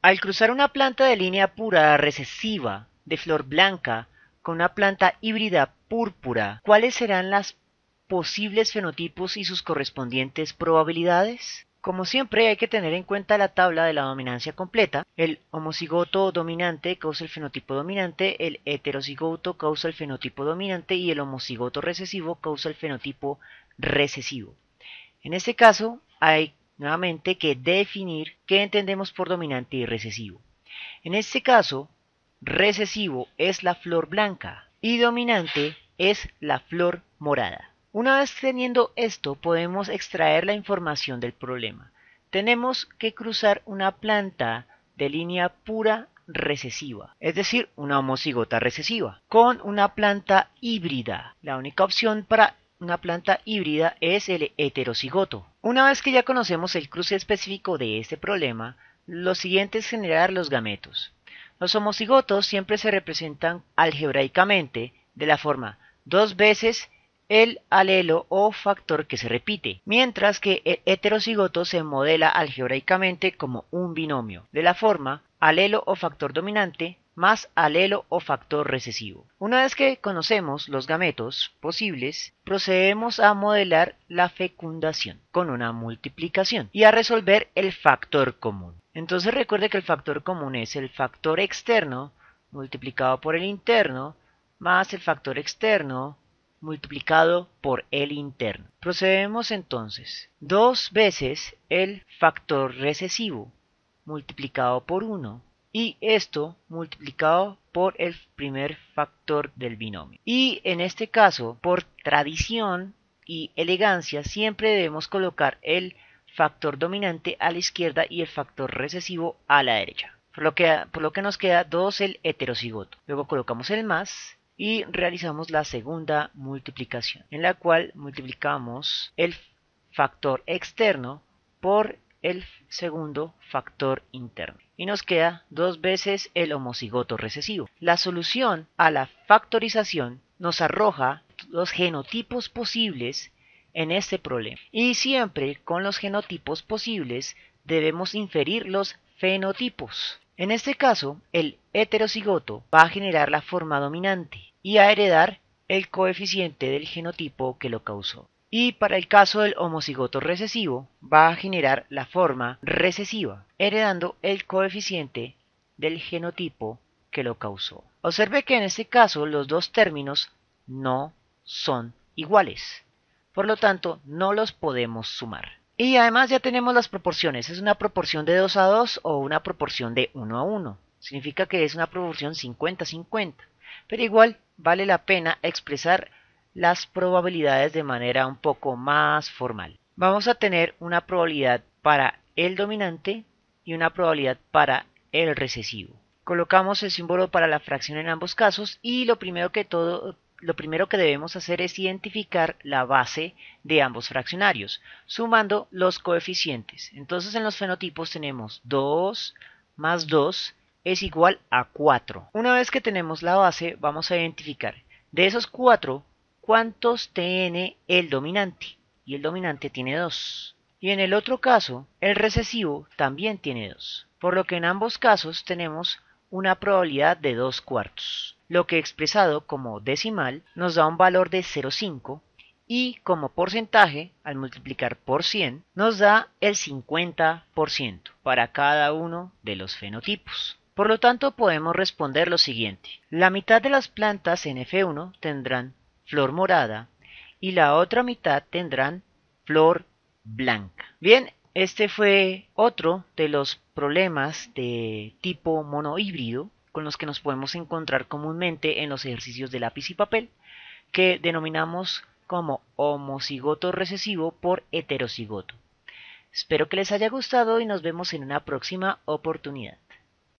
Al cruzar una planta de línea pura recesiva de flor blanca con una planta híbrida púrpura, ¿cuáles serán las posibles fenotipos y sus correspondientes probabilidades? Como siempre hay que tener en cuenta la tabla de la dominancia completa. El homocigoto dominante causa el fenotipo dominante, el heterocigoto causa el fenotipo dominante y el homocigoto recesivo causa el fenotipo recesivo. En este caso hay nuevamente que definir qué entendemos por dominante y recesivo. En este caso, recesivo es la flor blanca y dominante es la flor morada. Una vez teniendo esto, podemos extraer la información del problema. Tenemos que cruzar una planta de línea pura recesiva, es decir, una homocigota recesiva, con una planta híbrida. La única opción para una planta híbrida es el heterocigoto. Una vez que ya conocemos el cruce específico de este problema, lo siguiente es generar los gametos. Los homocigotos siempre se representan algebraicamente de la forma dos veces el alelo o factor que se repite, mientras que el heterocigoto se modela algebraicamente como un binomio, de la forma alelo o factor dominante más alelo o factor recesivo. Una vez que conocemos los gametos posibles, procedemos a modelar la fecundación con una multiplicación y a resolver el factor común. Entonces recuerde que el factor común es el factor externo multiplicado por el interno más el factor externo multiplicado por el interno. Procedemos entonces dos veces el factor recesivo multiplicado por 1 y esto multiplicado por el primer factor del binomio. Y en este caso, por tradición y elegancia, siempre debemos colocar el factor dominante a la izquierda y el factor recesivo a la derecha. Por lo que, por lo que nos queda 2 el heterocigoto. Luego colocamos el más y realizamos la segunda multiplicación, en la cual multiplicamos el factor externo por el segundo factor interno y nos queda dos veces el homocigoto recesivo. La solución a la factorización nos arroja los genotipos posibles en este problema. Y siempre con los genotipos posibles debemos inferir los fenotipos. En este caso, el heterocigoto va a generar la forma dominante y a heredar el coeficiente del genotipo que lo causó. Y para el caso del homocigoto recesivo, va a generar la forma recesiva, heredando el coeficiente del genotipo que lo causó. Observe que en este caso los dos términos no son iguales, por lo tanto no los podemos sumar. Y además ya tenemos las proporciones, es una proporción de 2 a 2 o una proporción de 1 a 1, significa que es una proporción 50-50, pero igual vale la pena expresar las probabilidades de manera un poco más formal. Vamos a tener una probabilidad para el dominante y una probabilidad para el recesivo. Colocamos el símbolo para la fracción en ambos casos y lo primero que todo lo primero que debemos hacer es identificar la base de ambos fraccionarios, sumando los coeficientes. Entonces en los fenotipos tenemos 2 más 2 es igual a 4. Una vez que tenemos la base, vamos a identificar de esos 4 cuántos tiene el dominante, y el dominante tiene 2. Y en el otro caso, el recesivo también tiene 2, por lo que en ambos casos tenemos una probabilidad de 2 cuartos, lo que expresado como decimal nos da un valor de 0,5 y como porcentaje, al multiplicar por 100, nos da el 50% para cada uno de los fenotipos. Por lo tanto, podemos responder lo siguiente. La mitad de las plantas en F1 tendrán flor morada y la otra mitad tendrán flor blanca. Bien, este fue otro de los problemas de tipo monohíbrido con los que nos podemos encontrar comúnmente en los ejercicios de lápiz y papel, que denominamos como homocigoto recesivo por heterocigoto. Espero que les haya gustado y nos vemos en una próxima oportunidad.